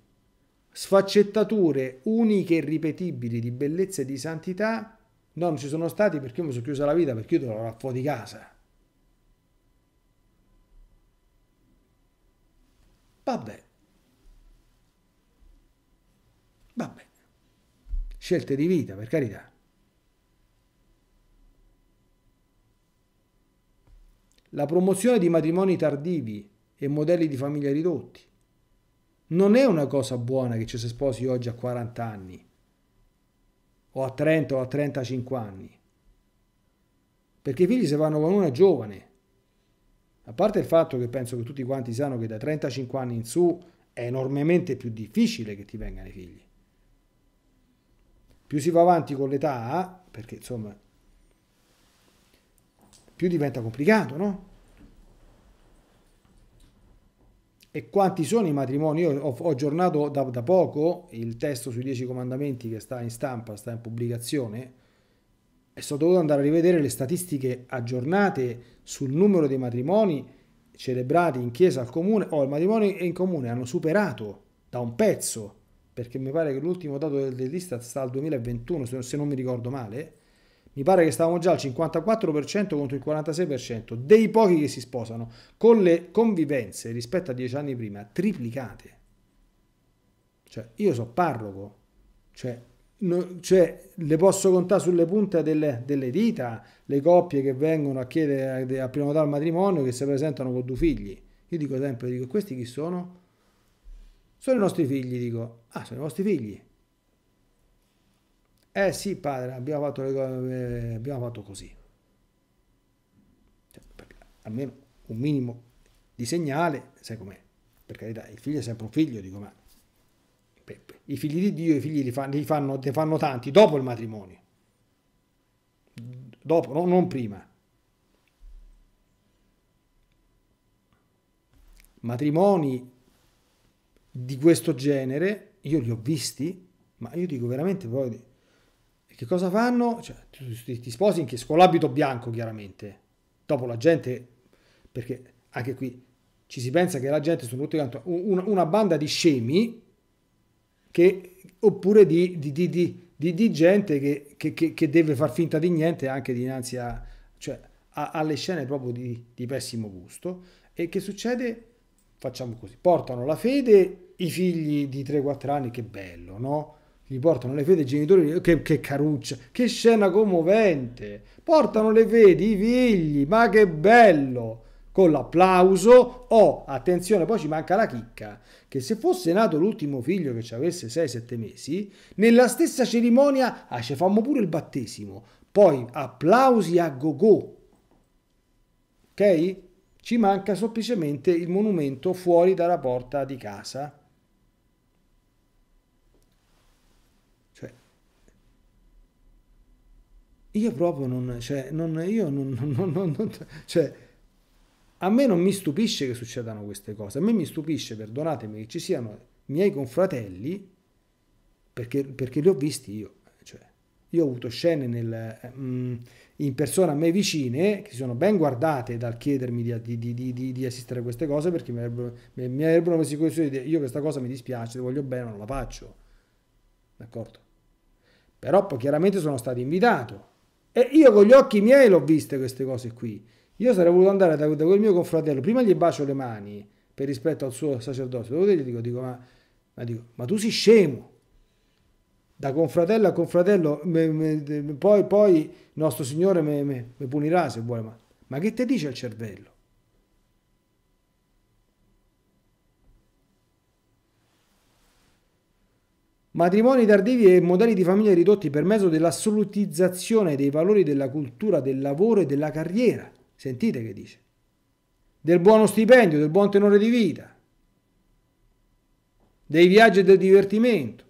sfaccettature uniche e ripetibili di bellezza e di santità, no, non ci sono stati perché io mi sono chiusa la vita, perché io te l'ho fuori di casa. Vabbè. Vabbè, Scelte di vita, per carità. La promozione di matrimoni tardivi e modelli di famiglia ridotti. Non è una cosa buona che ci si sposi oggi a 40 anni, o a 30 o a 35 anni. Perché i figli se vanno con una giovane. A parte il fatto che penso che tutti quanti sanno che da 35 anni in su è enormemente più difficile che ti vengano i figli. Più si va avanti con l'età, perché insomma, più diventa complicato, no? E quanti sono i matrimoni? Io ho, ho aggiornato da, da, poco il testo sui dieci comandamenti che sta in stampa, sta in pubblicazione, e sono dovuto andare a rivedere le statistiche aggiornate sul numero dei matrimoni celebrati in chiesa al comune. Oh, il matrimonio in comune hanno superato da un pezzo perché mi pare che l'ultimo dato del, dell'Istat sta al 2021, se, se non mi ricordo male, mi pare che stavamo già al 54% contro il 46% dei pochi che si sposano, con le convivenze rispetto a dieci anni prima triplicate. Cioè, io so parroco, cioè, no, cioè, le posso contare sulle punte delle, delle, dita le coppie che vengono a chiedere a, a prenotare il matrimonio che si presentano con due figli. Io dico sempre, dico, questi chi sono? Sono i nostri figli, dico. Ah, sono i vostri figli. Eh sì, padre, abbiamo fatto, le cose, eh, abbiamo fatto così. Cioè, almeno un minimo di segnale, sai com'è? Per carità, il figlio è sempre un figlio, dico, ma Peppe. i figli di Dio, i figli li fanno, li fanno, ne fanno tanti dopo il matrimonio. Dopo, no, non prima. Matrimoni di questo genere, io li ho visti, ma io dico veramente poi che cosa fanno? Cioè, ti, ti sposi anche con l'abito bianco, chiaramente. Dopo la gente, perché anche qui ci si pensa che la gente sono tutti quanto una, una banda di scemi che, oppure di, di, di, di gente che, che, che, deve far finta di niente anche dinanzi a, cioè, a, alle scene proprio di, pessimo gusto. E che succede? facciamo così, portano la fede i figli di 3-4 anni, che bello, no? Gli portano le fede i genitori, che, che caruccia, che scena commovente, portano le fede i figli, ma che bello! con l'applauso o, oh, attenzione, poi ci manca la chicca, che se fosse nato l'ultimo figlio che ci avesse 6-7 mesi, nella stessa cerimonia ah, ci fammo pure il battesimo, poi applausi a go-go. Ok? Ci manca semplicemente il monumento fuori dalla porta di casa. Cioè, io proprio non, cioè, non, io non, non, non cioè, a me non mi stupisce che succedano queste cose, a me mi stupisce, perdonatemi, che ci siano miei confratelli, perché, perché li ho visti io, cioè, io ho avuto scene nel... Eh, mm, in persona a me vicine, che si sono ben guardate dal chiedermi di, di, di, di assistere a queste cose perché mi avrebbero, mi, mi avrebbero messo in questione di dire io questa cosa mi dispiace, voglio bene, non la faccio. D'accordo? Però poi chiaramente sono stato invitato e io con gli occhi miei l'ho viste queste cose qui. Io sarei voluto andare da, da quel mio confratello, prima gli bacio le mani per rispetto al suo sacerdozio, dopo gli dico, dico, ma, ma, dico, ma tu sei scemo, da confratello a confratello, me, me, me, poi, poi nostro Signore mi punirà se vuole. Ma, ma che ti dice il cervello? Matrimoni tardivi e modelli di famiglia ridotti per mezzo dell'assolutizzazione dei valori della cultura, del lavoro e della carriera. Sentite che dice. Del buono stipendio, del buon tenore di vita, dei viaggi e del divertimento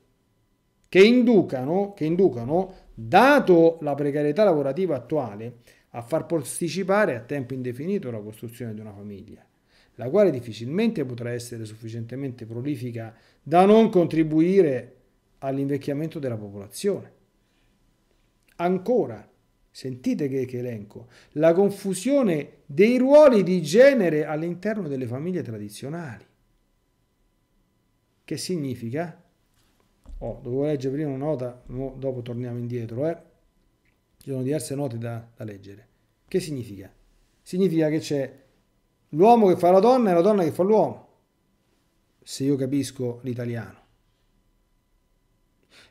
che inducano, che inducano, dato la precarietà lavorativa attuale, a far posticipare a tempo indefinito la costruzione di una famiglia, la quale difficilmente potrà essere sufficientemente prolifica da non contribuire all'invecchiamento della popolazione. Ancora, sentite che, che elenco, la confusione dei ruoli di genere all'interno delle famiglie tradizionali, che significa oh, dovevo leggere prima una nota, dopo torniamo indietro, eh. ci sono diverse note da, da leggere. Che significa? Significa che c'è l'uomo che fa la donna e la donna che fa l'uomo, se io capisco l'italiano.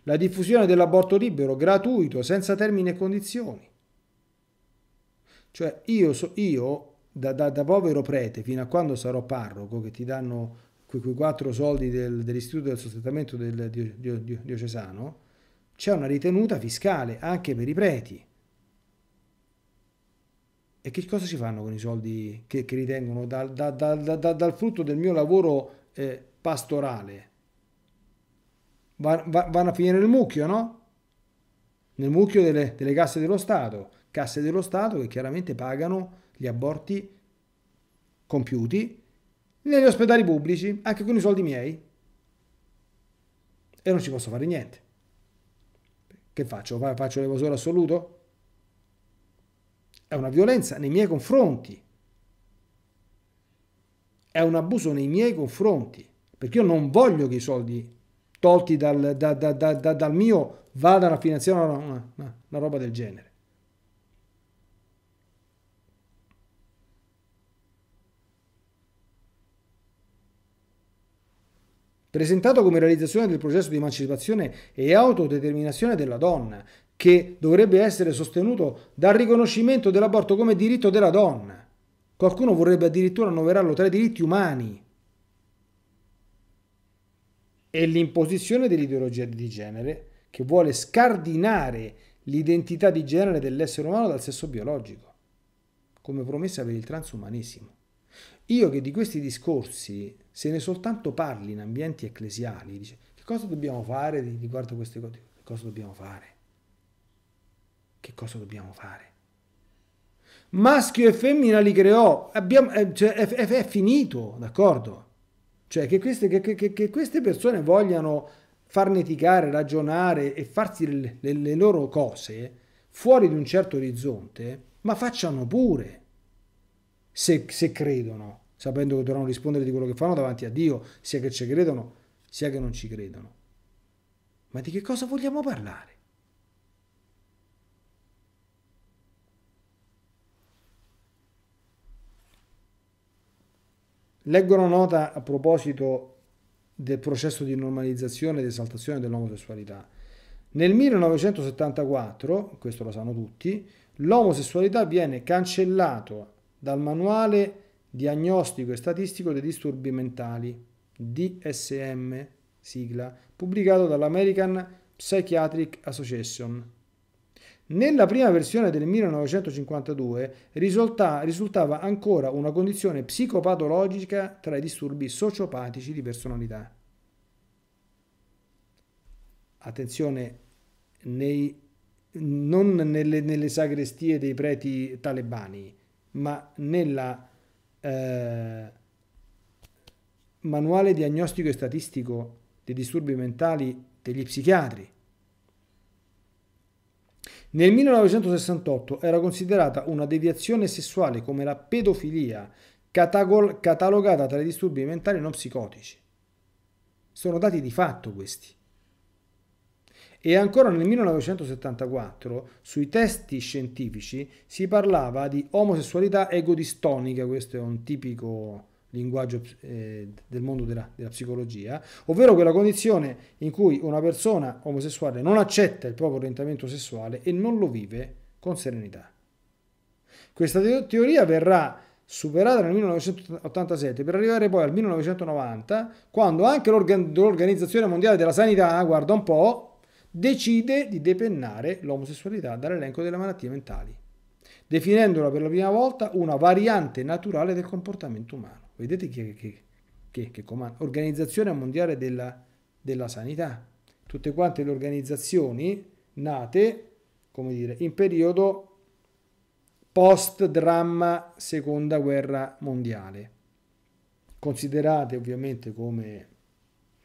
La diffusione dell'aborto libero, gratuito, senza termini e condizioni. Cioè io, so, io da, da, da povero prete fino a quando sarò parroco, che ti danno quei, quei quattro soldi del, dell'istituto del sostentamento del dio, dio, dio, diocesano, c'è una ritenuta fiscale anche per i preti. E che cosa ci fanno con i soldi che, che ritengono dal, da, da, da, dal, frutto del mio lavoro eh, pastorale? Va, va, vanno a finire nel mucchio, no? Nel mucchio delle, delle casse dello Stato, casse dello Stato che chiaramente pagano gli aborti compiuti negli ospedali pubblici, anche con i soldi miei, e non ci posso fare niente. Che faccio? Faccio l'evasore assoluto? È una violenza nei miei confronti. È un abuso nei miei confronti. Perché io non voglio che i soldi tolti dal, da, da, da, dal mio vadano a finanziare una, una, una roba del genere. presentato come realizzazione del processo di emancipazione e autodeterminazione della donna, che dovrebbe essere sostenuto dal riconoscimento dell'aborto come diritto della donna. Qualcuno vorrebbe addirittura annoverarlo tra i diritti umani. E l'imposizione dell'ideologia di genere che vuole scardinare l'identità di genere dell'essere umano dal sesso biologico, come promessa per il transumanesimo. Io che di questi discorsi, se ne soltanto parli in ambienti ecclesiali, dice, che cosa dobbiamo fare riguardo a queste cose? Che cosa dobbiamo fare? Che cosa dobbiamo fare? Maschio e femmina li creò, abbiamo, eh, cioè, è, è, è, finito, d'accordo? Cioè che queste, che, che, che queste persone vogliano farneticare, ragionare e farsi le, le, le loro cose fuori di un certo orizzonte, ma facciano pure se, se credono, sapendo che dovranno rispondere di quello che fanno davanti a Dio, sia che ci credono, sia che non ci credono. Ma di che cosa vogliamo parlare? Leggo una nota a proposito del processo di normalizzazione ed esaltazione dell'omosessualità. Nel 1974, questo lo sanno tutti, l'omosessualità viene cancellato dal manuale diagnostico e statistico dei disturbi mentali, DSM, sigla, pubblicato dall'American Psychiatric Association. Nella prima versione del 1952 risulta, risultava ancora una condizione psicopatologica tra i disturbi sociopatici di personalità. Attenzione, nei, non nelle, nelle sagrestie dei preti talebani, ma nel eh, manuale diagnostico e statistico dei disturbi mentali degli psichiatri. Nel 1968 era considerata una deviazione sessuale come la pedofilia, catalogata tra i disturbi mentali non psicotici. Sono dati di fatto questi. E ancora nel 1974 sui testi scientifici si parlava di omosessualità egodistonica, questo è un tipico linguaggio eh, del mondo della, della, psicologia, ovvero quella condizione in cui una persona omosessuale non accetta il proprio orientamento sessuale e non lo vive con serenità. Questa teoria verrà superata nel 1987 per arrivare poi al 1990 quando anche l'Organizzazione Mondiale della Sanità, guarda un po', decide di depennare l'omosessualità dall'elenco delle malattie mentali, definendola per la prima volta una variante naturale del comportamento umano. Vedete che, che, che, che comanda? Organizzazione Mondiale della, della Sanità. Tutte quante le organizzazioni nate, come dire, in periodo post-dramma seconda guerra mondiale, considerate ovviamente come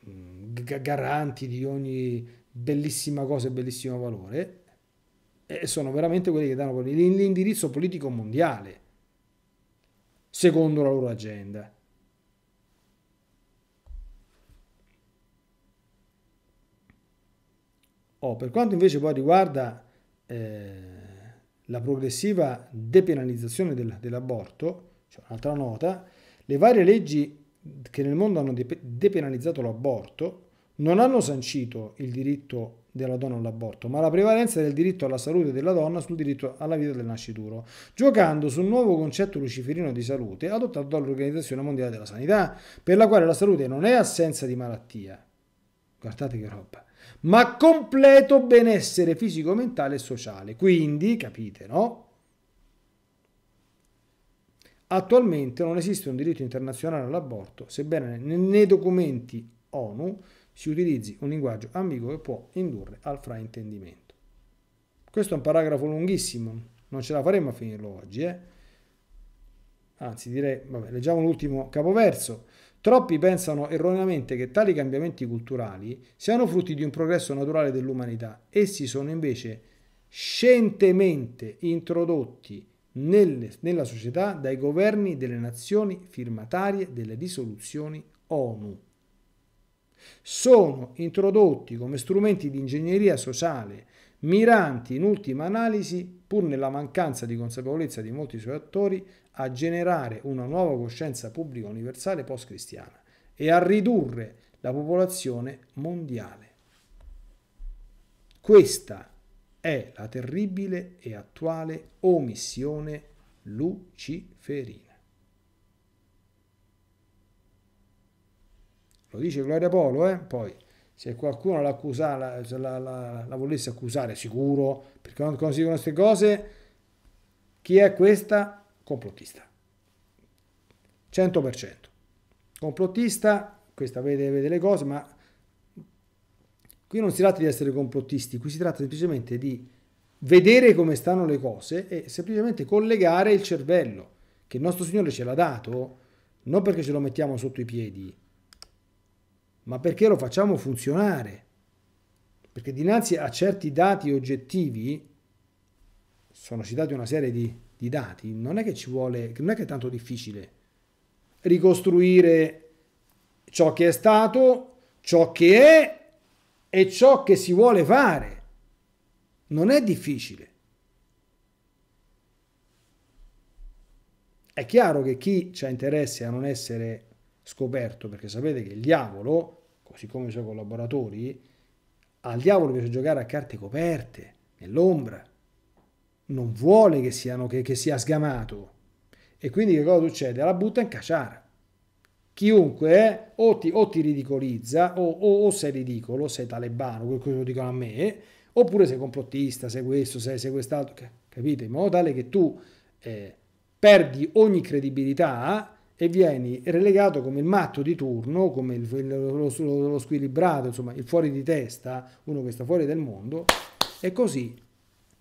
mm, garanti di ogni bellissima cosa e bellissimo valore, e sono veramente quelli che danno l'indirizzo politico mondiale, secondo la loro agenda. Oh, per quanto invece poi riguarda eh, la progressiva depenalizzazione del, dell'aborto, c'è cioè un'altra nota, le varie leggi che nel mondo hanno depenalizzato l'aborto non hanno sancito il diritto della donna all'aborto, ma la prevalenza del diritto alla salute della donna sul diritto alla vita del nascituro, giocando sul nuovo concetto luciferino di salute adottato dall'Organizzazione Mondiale della Sanità, per la quale la salute non è assenza di malattia, guardate che roba, ma completo benessere fisico, mentale e sociale. Quindi, capite, no? Attualmente non esiste un diritto internazionale all'aborto, sebbene nei documenti ONU si utilizzi un linguaggio ambiguo che può indurre al fraintendimento. Questo è un paragrafo lunghissimo, non ce la faremo a finirlo oggi, eh? Anzi, direi, vabbè, leggiamo l'ultimo capoverso. Troppi pensano erroneamente che tali cambiamenti culturali siano frutti di un progresso naturale dell'umanità. Essi sono invece scientemente introdotti nelle, nella società dai governi delle nazioni firmatarie delle risoluzioni ONU sono introdotti come strumenti di ingegneria sociale miranti in ultima analisi, pur nella mancanza di consapevolezza di molti suoi attori, a generare una nuova coscienza pubblica universale post-cristiana e a ridurre la popolazione mondiale. Questa è la terribile e attuale omissione luciferina. Lo dice Gloria Polo, eh? Poi, se qualcuno la, la, la, la, volesse accusare, sicuro, perché non si dicono queste cose, chi è questa? Complottista. 100%. Complottista, questa vede, vede le cose, ma qui non si tratta di essere complottisti, qui si tratta semplicemente di vedere come stanno le cose e semplicemente collegare il cervello che il nostro Signore ce l'ha dato, non perché ce lo mettiamo sotto i piedi, ma perché lo facciamo funzionare. Perché dinanzi a certi dati oggettivi, sono citati una serie di, di dati, non è che ci vuole, non è che è tanto difficile ricostruire ciò che è stato, ciò che è e ciò che si vuole fare. Non è difficile. È chiaro che chi ha interesse a non essere scoperto, perché sapete che il diavolo, così come i suoi collaboratori, al diavolo piace giocare a carte coperte, nell'ombra, non vuole che, siano, che, che sia sgamato. E quindi che cosa succede? La butta in cacciara. Chiunque o, ti, o, ti, ridicolizza, o, o, o, sei ridicolo, sei talebano, quel che lo dicono a me, oppure sei complottista, sei questo, sei, sei quest'altro, capite? In modo tale che tu eh, perdi ogni credibilità e vieni relegato come il matto di turno, come il, lo, lo, lo squilibrato, insomma il fuori di testa, uno che sta fuori del mondo, e così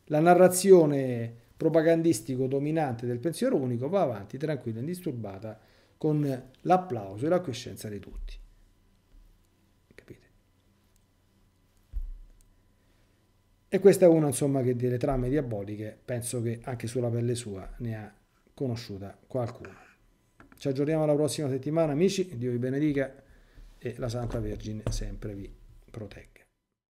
la narrazione propagandistico dominante del pensiero unico va avanti tranquilla e indisturbata con l'applauso e la coscienza di tutti. Capite? E questa è una, insomma, che delle trame diaboliche penso che anche sulla pelle sua ne ha conosciuta qualcuno. Ci aggiorniamo alla prossima settimana, amici. Dio vi benedica e la Santa Vergine sempre vi protegga.